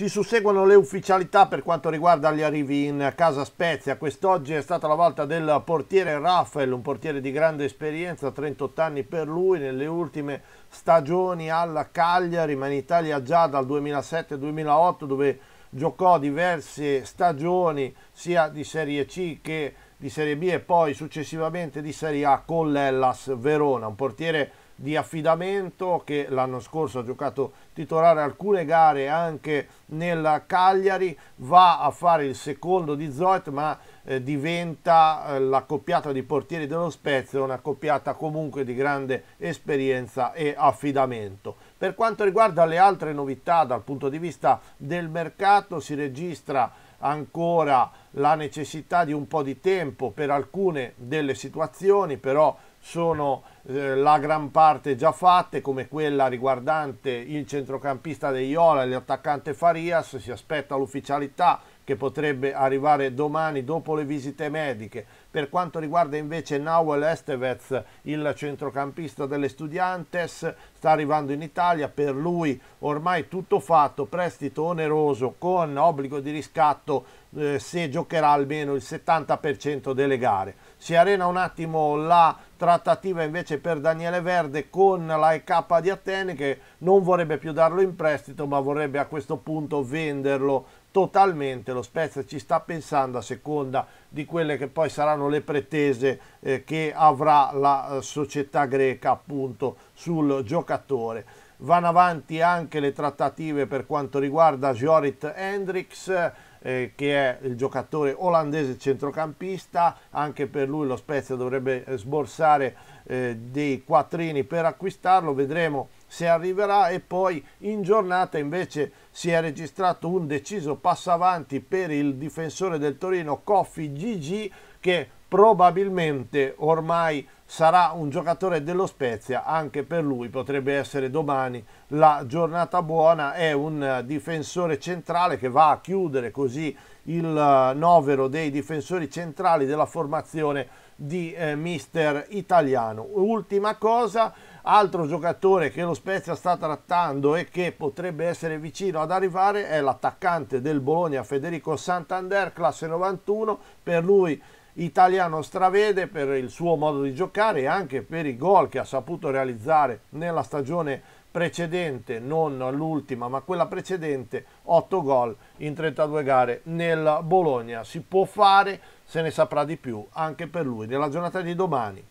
Si susseguono le ufficialità per quanto riguarda gli arrivi in Casa Spezia. Quest'oggi è stata la volta del portiere Raffaele, un portiere di grande esperienza, 38 anni per lui, nelle ultime stagioni alla Cagliari, ma in Italia già dal 2007-2008 dove giocò diverse stagioni sia di Serie C che di Serie B e poi successivamente di Serie A con l'Ellas Verona, un portiere di affidamento che l'anno scorso ha giocato titolare alcune gare anche nel Cagliari, va a fare il secondo di Zoet ma eh, diventa eh, la coppiata di portieri dello Spezia, una coppiata comunque di grande esperienza e affidamento. Per quanto riguarda le altre novità dal punto di vista del mercato si registra ancora la necessità di un po' di tempo per alcune delle situazioni, però sono eh, la gran parte già fatte come quella riguardante il centrocampista De Iola e l'attaccante Farias, si aspetta l'ufficialità che potrebbe arrivare domani dopo le visite mediche. Per quanto riguarda invece Nahuel Estevez, il centrocampista delle Studiantes, sta arrivando in Italia, per lui ormai tutto fatto, prestito oneroso con obbligo di riscatto eh, se giocherà almeno il 70% delle gare si arena un attimo la trattativa invece per Daniele Verde con la EK di Atene che non vorrebbe più darlo in prestito ma vorrebbe a questo punto venderlo totalmente lo Spezia ci sta pensando a seconda di quelle che poi saranno le pretese eh, che avrà la eh, società greca appunto sul giocatore vanno avanti anche le trattative per quanto riguarda Jorit Hendricks eh, che è il giocatore olandese centrocampista, anche per lui lo Spezia dovrebbe eh, sborsare eh, dei quattrini per acquistarlo, vedremo se arriverà e poi in giornata invece si è registrato un deciso passo avanti per il difensore del Torino Coffi Gigi che probabilmente ormai sarà un giocatore dello Spezia, anche per lui potrebbe essere domani la giornata buona, è un difensore centrale che va a chiudere così il eh, novero dei difensori centrali della formazione di eh, mister italiano. Ultima cosa, altro giocatore che lo Spezia sta trattando e che potrebbe essere vicino ad arrivare è l'attaccante del Bologna Federico Santander, classe 91, per lui italiano stravede per il suo modo di giocare e anche per i gol che ha saputo realizzare nella stagione precedente, non l'ultima ma quella precedente, 8 gol in 32 gare nel Bologna. Si può fare, se ne saprà di più anche per lui nella giornata di domani.